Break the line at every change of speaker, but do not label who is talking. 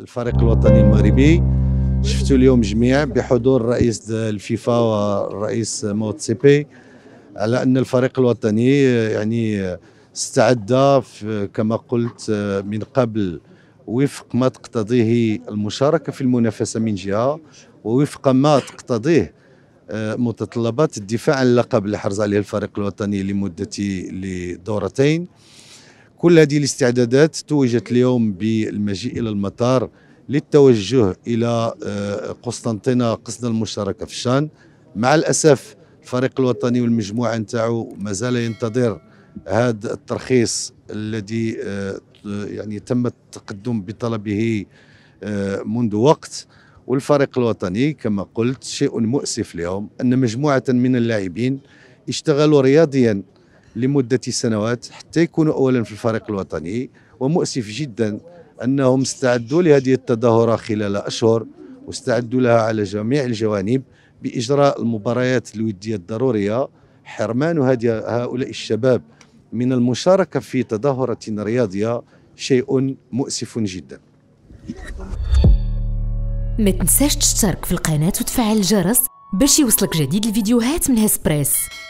الفريق الوطني المغربي شفتوا اليوم جميع بحضور رئيس الفيفا والرئيس موت بي على ان الفريق الوطني يعني استعد كما قلت من قبل وفق ما تقتضيه المشاركه في المنافسه من جهه ووفق ما تقتضيه آه، متطلبات الدفاع عن اللقب اللي حرز عليه الفريق الوطني لمده لدورتين كل هذه الاستعدادات توجت اليوم بالمجيء إلى المطار للتوجه إلى آه، قسطنطينة قصد المشاركه في الشان مع الأسف الفريق الوطني والمجموعة نتاعو مازال ينتظر هذا الترخيص الذي آه، يعني تم التقدم بطلبه آه، منذ وقت والفريق الوطني كما قلت شيء مؤسف اليوم أن مجموعة من اللاعبين اشتغلوا رياضيا لمدة سنوات حتى يكونوا أولا في الفريق الوطني ومؤسف جدا أنهم استعدوا لهذه التظاهرة خلال أشهر واستعدوا لها على جميع الجوانب بإجراء المباريات الودية الضرورية حرمان هؤلاء الشباب من المشاركة في تظاهرة رياضية شيء مؤسف جدا
ما تنساش تشترك في القناة وتفعل الجرس باش يوصلك جديد الفيديوهات من هسبريس